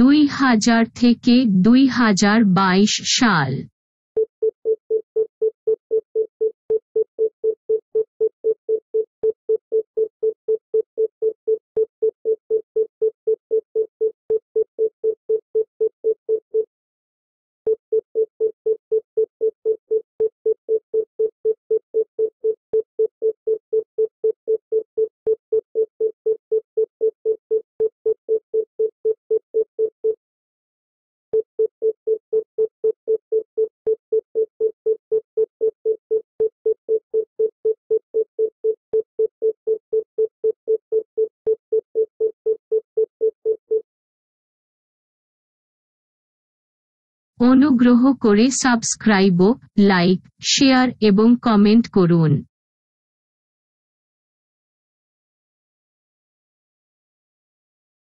দুই হাজার থেকে দুই হাজার বাইশ সাল অনুগ্রহ করে সাবস্ক্রাইব, লাইক, শেয়ার এবং কমেন্ট করুন।